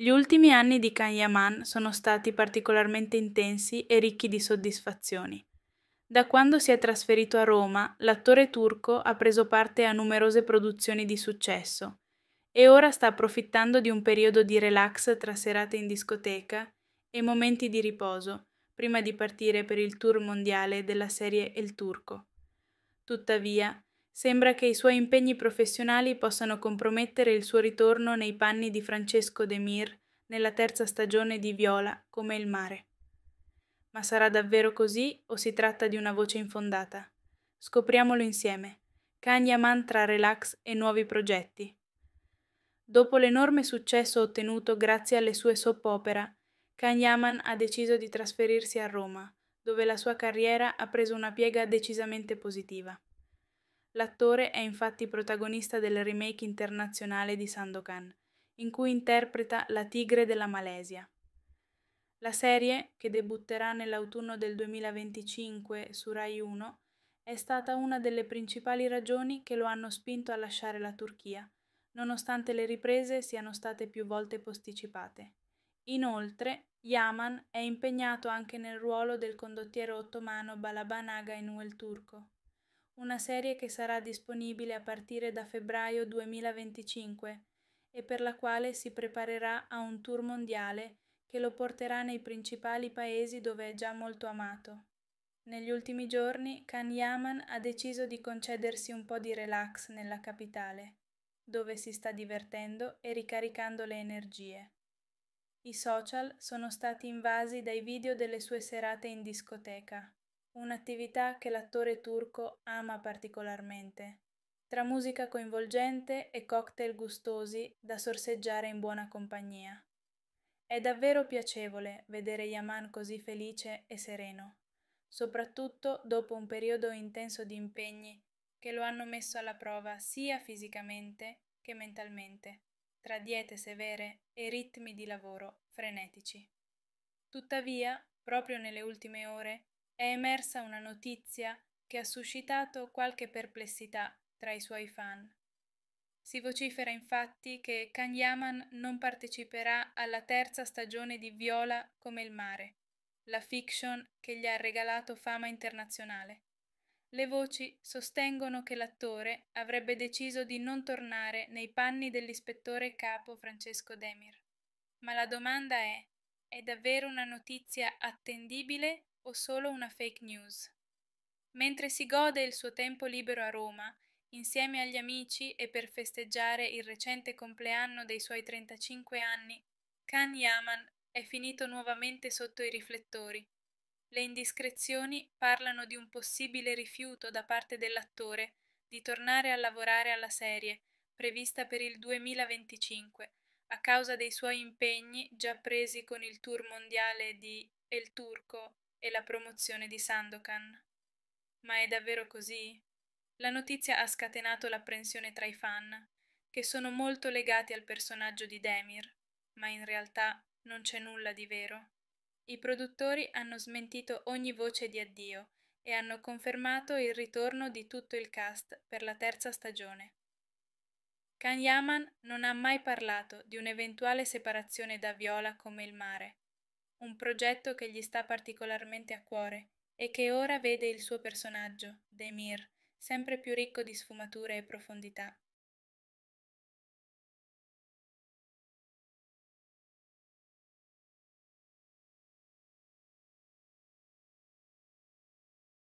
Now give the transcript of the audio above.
Gli ultimi anni di Khan Yaman sono stati particolarmente intensi e ricchi di soddisfazioni. Da quando si è trasferito a Roma, l'attore turco ha preso parte a numerose produzioni di successo e ora sta approfittando di un periodo di relax tra serate in discoteca e momenti di riposo, prima di partire per il tour mondiale della serie El Turco. Tuttavia, Sembra che i suoi impegni professionali possano compromettere il suo ritorno nei panni di Francesco De Mir nella terza stagione di Viola come il mare. Ma sarà davvero così o si tratta di una voce infondata? Scopriamolo insieme. Kanyaman tra relax e nuovi progetti. Dopo l'enorme successo ottenuto grazie alle sue soap opera, Kanyaman ha deciso di trasferirsi a Roma, dove la sua carriera ha preso una piega decisamente positiva. L'attore è infatti protagonista del remake internazionale di Sandokan, in cui interpreta la tigre della Malesia. La serie, che debutterà nell'autunno del 2025 su Rai 1, è stata una delle principali ragioni che lo hanno spinto a lasciare la Turchia, nonostante le riprese siano state più volte posticipate. Inoltre, Yaman è impegnato anche nel ruolo del condottiero ottomano Balaban Aga Inuel Turco una serie che sarà disponibile a partire da febbraio 2025 e per la quale si preparerà a un tour mondiale che lo porterà nei principali paesi dove è già molto amato. Negli ultimi giorni Khan Yaman ha deciso di concedersi un po' di relax nella capitale, dove si sta divertendo e ricaricando le energie. I social sono stati invasi dai video delle sue serate in discoteca, un'attività che l'attore turco ama particolarmente, tra musica coinvolgente e cocktail gustosi da sorseggiare in buona compagnia. È davvero piacevole vedere Yaman così felice e sereno, soprattutto dopo un periodo intenso di impegni che lo hanno messo alla prova sia fisicamente che mentalmente, tra diete severe e ritmi di lavoro frenetici. Tuttavia, proprio nelle ultime ore, è emersa una notizia che ha suscitato qualche perplessità tra i suoi fan. Si vocifera infatti che Kanyaman non parteciperà alla terza stagione di Viola come il mare, la fiction che gli ha regalato fama internazionale. Le voci sostengono che l'attore avrebbe deciso di non tornare nei panni dell'ispettore capo Francesco Demir. Ma la domanda è, è davvero una notizia attendibile o solo una fake news. Mentre si gode il suo tempo libero a Roma, insieme agli amici e per festeggiare il recente compleanno dei suoi 35 anni, Khan Yaman è finito nuovamente sotto i riflettori. Le indiscrezioni parlano di un possibile rifiuto da parte dell'attore di tornare a lavorare alla serie, prevista per il 2025, a causa dei suoi impegni già presi con il tour mondiale di El Turco e la promozione di Sandokan. Ma è davvero così? La notizia ha scatenato l'apprensione tra i fan, che sono molto legati al personaggio di Demir, ma in realtà non c'è nulla di vero. I produttori hanno smentito ogni voce di addio e hanno confermato il ritorno di tutto il cast per la terza stagione. Kanyaman non ha mai parlato di un'eventuale separazione da Viola come il mare, un progetto che gli sta particolarmente a cuore e che ora vede il suo personaggio, Demir, sempre più ricco di sfumature e profondità.